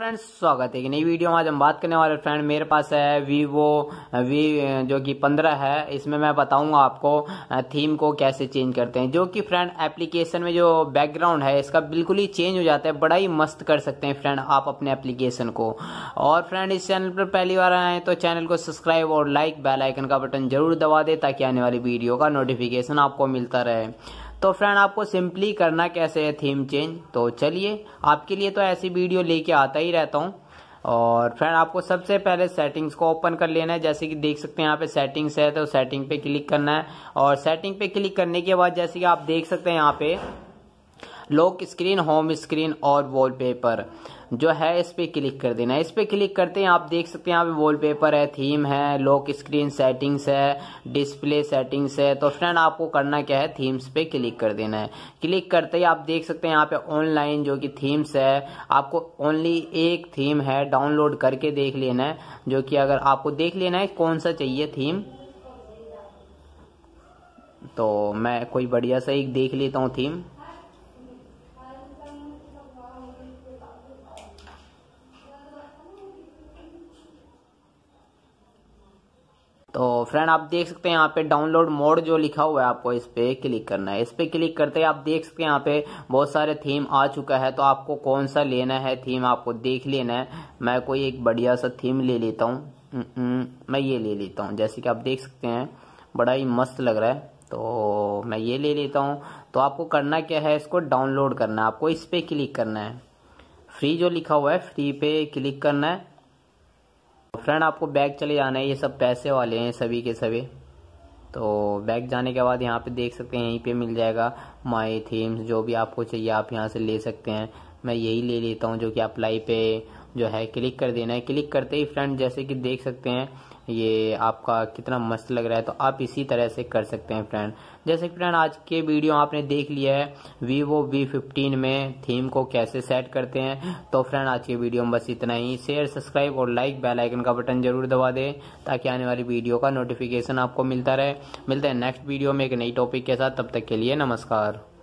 friends स्वागत है कि नई वीडियो में आज हम बात करने वाले फ्रेंड मेरे पास है वीवो वी जो कि पंद्रह है इसमें मैं बताऊंगा आपको थीम को कैसे चेंज करते हैं जो कि फ्रेंड एप्लीकेशन में जो बैकग्राउंड है इसका बिल्कुल ही चेंज हो जाता है बड़ा ही मस्त कर सकते हैं फ्रेंड आप अपने एप्लीकेशन को और फ्रेंड इस चैनल पर पहली बार आए तो चैनल को सब्सक्राइब और लाइक बेलाइकन का बटन जरूर दबा दें ताकि आने वाली वीडियो का नोटिफिकेशन आपको मिलता रहे तो फ्रेंड आपको सिंपली करना कैसे है थीम चेंज तो चलिए आपके लिए तो ऐसी वीडियो लेके आता ही रहता हूँ और फ्रेंड आपको सबसे पहले सेटिंग्स को ओपन कर लेना है जैसे कि देख सकते हैं यहाँ पे सेटिंग्स है तो सेटिंग पे क्लिक करना है और सेटिंग पे क्लिक करने के बाद जैसे कि आप देख सकते हैं यहाँ पे लॉक स्क्रीन होम स्क्रीन और वॉलपेपर जो है इस पर क्लिक कर देना इस पर क्लिक करते हैं आप देख सकते हैं यहाँ पे वॉलपेपर है थीम है लॉक स्क्रीन सेटिंग्स है डिस्प्ले सेटिंग्स है तो फ्रेंड आपको करना क्या है थीम्स पे क्लिक कर देना है क्लिक करते ही आप देख सकते हैं यहाँ पे ऑनलाइन जो कि थीम्स है आपको ओनली एक थीम है डाउनलोड करके देख लेना है जो कि अगर आपको देख लेना है कौन सा चाहिए थीम तो मैं कोई बढ़िया सा एक देख लेता हूँ थीम तो फ्रेंड आप देख सकते हैं यहाँ पे डाउनलोड मोड जो लिखा हुआ है आपको इस पे क्लिक करना है इस पे क्लिक करते ही आप देख सकते हैं यहाँ पे बहुत सारे थीम आ चुका है तो आपको कौन सा लेना है थीम आपको देख लेना है मैं कोई एक बढ़िया सा थीम ले लेता हूँ हम्म, हम्म, मैं ये ले लेता हूँ जैसे कि आप देख सकते हैं बड़ा ही मस्त लग रहा है तो मैं ये ले लेता हूँ तो आपको करना क्या है इसको डाउनलोड करना है आपको इस पे क्लिक करना है फ्री जो लिखा हुआ है फ्री पे क्लिक करना है फ्रेंड आपको बैग चले जाना है ये सब पैसे वाले हैं सभी के सभी तो बैग जाने के बाद यहाँ पे देख सकते हैं यहीं पे मिल जाएगा माई थीम्स जो भी आपको चाहिए आप यहाँ से ले सकते हैं मैं यही ले लेता हूँ जो कि अप्लाई पे जो है क्लिक कर देना है क्लिक करते ही फ्रेंड जैसे कि देख सकते हैं ये आपका कितना मस्त लग रहा है तो आप इसी तरह से कर सकते हैं फ्रेंड जैसे कि फ्रेंड आज के वीडियो आपने देख लिया है vivo v15 में थीम को कैसे सेट करते हैं तो फ्रेंड आज के वीडियो में बस इतना ही शेयर सब्सक्राइब और लाइक बेल आइकन का बटन जरूर दबा दें ताकि आने वाली वीडियो का नोटिफिकेशन आपको मिलता रहे मिलते हैं नेक्स्ट वीडियो में एक नई टॉपिक के साथ तब तक के लिए नमस्कार